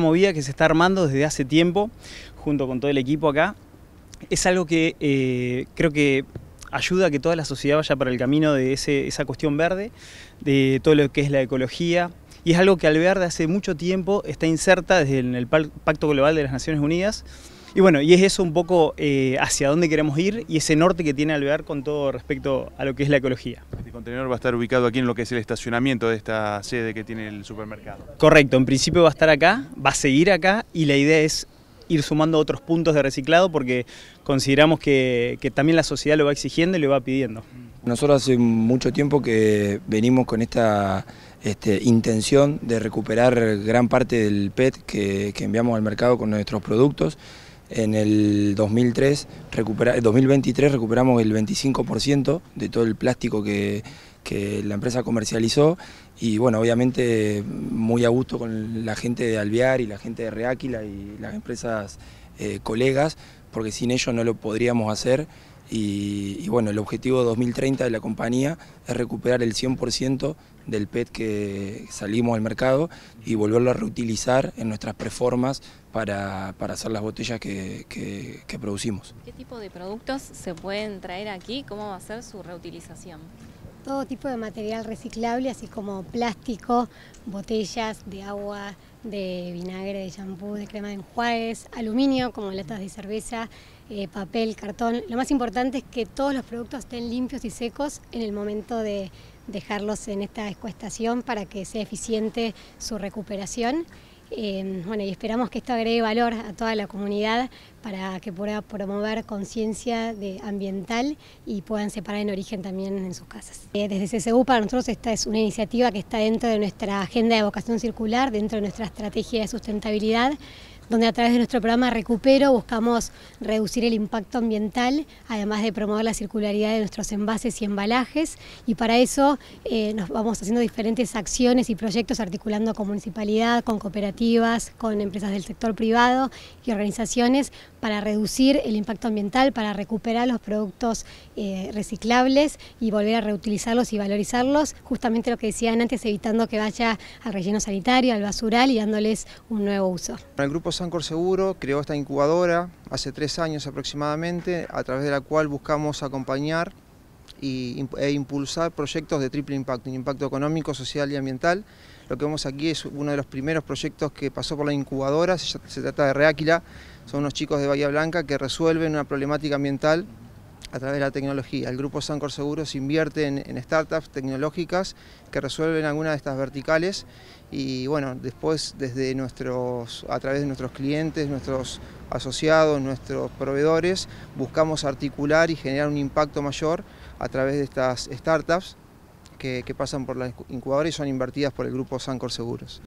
movida que se está armando desde hace tiempo, junto con todo el equipo acá, es algo que eh, creo que ayuda a que toda la sociedad vaya para el camino de esa cuestión verde, de todo lo que es la ecología. Y es algo que de hace mucho tiempo está inserta desde el, el Pacto Global de las Naciones Unidas y bueno, y es eso un poco eh, hacia dónde queremos ir y ese norte que tiene Alvear con todo respecto a lo que es la ecología. Este contenedor va a estar ubicado aquí en lo que es el estacionamiento de esta sede que tiene el supermercado. Correcto, en principio va a estar acá, va a seguir acá y la idea es ir sumando otros puntos de reciclado porque consideramos que, también la sociedad lo va exigiendo y lo va pidiendo. Nosotros hace mucho tiempo que venimos con esta este, intención de recuperar gran parte del PET que enviamos al mercado con nuestros productos. En el 2003, recupera, 2023 recuperamos el 25% de todo el plástico que, la empresa comercializó y bueno, obviamente muy a gusto con la gente de Alvear y la gente de Reáquila y las empresas eh, colegas, porque sin ellos no lo podríamos hacer. Y, bueno, el objetivo 2030 de la compañía es recuperar el 100% del PET que salimos al mercado y volverlo a reutilizar en nuestras preformas para, hacer las botellas que, producimos. ¿Qué tipo de productos se pueden traer aquí? ¿Cómo va a ser su reutilización? Todo tipo de material reciclable, así como plástico, botellas de agua, de vinagre, de champú, de crema de enjuagues, aluminio como latas de cerveza, eh, papel, cartón. Lo más importante es que todos los productos estén limpios y secos en el momento de dejarlos en esta escuestación para que sea eficiente su recuperación. Em, bueno, y esperamos que esto agregue valor a toda la comunidad para que pueda promover conciencia ambiental y puedan separar en origen también en sus casas. Eh, desde CCU para nosotros esta es una iniciativa que está dentro de nuestra agenda de vocación circular, dentro de nuestra estrategia de sustentabilidad donde a través de nuestro programa Recupero buscamos reducir el impacto ambiental, además de promover la circularidad de nuestros envases y embalajes, y para eso eh, nos vamos haciendo diferentes acciones y proyectos articulando con municipalidad, con cooperativas, con empresas del sector privado y organizaciones para reducir el impacto ambiental, para recuperar los productos eh, reciclables y volver a reutilizarlos y valorizarlos, justamente lo que decían antes, evitando que vaya al relleno sanitario, al basural y dándoles un nuevo uso. Sancor Seguro creó esta incubadora hace tres años aproximadamente, a través de la cual buscamos acompañar e impulsar proyectos de triple impacto, un impacto económico, social y ambiental. Lo que vemos aquí es uno de los primeros proyectos que pasó por la incubadora, se trata de Reáquila, son unos chicos de Bahía Blanca que resuelven una problemática ambiental a través de la tecnología. El grupo Sancor Seguros invierte en, startups tecnológicas que resuelven alguna de estas verticales y bueno, después desde nuestros, a través de nuestros clientes, nuestros asociados, nuestros proveedores, buscamos articular y generar un impacto mayor a través de estas startups que, que pasan por la incubadora y son invertidas por el grupo Sancor Seguros.